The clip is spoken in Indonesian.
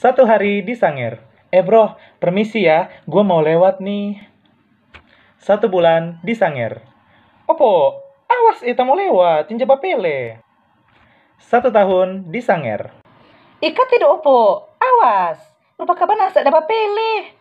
Satu hari di Sangir. Eh bro, permisi ya, gue mau lewat nih. Satu bulan di Sangir. Opo, awas itu eh, mau lewat, tinjau pele. Satu tahun di Sangir. Ikat tidak opo, awas. Lupa kapan asa dapat pele.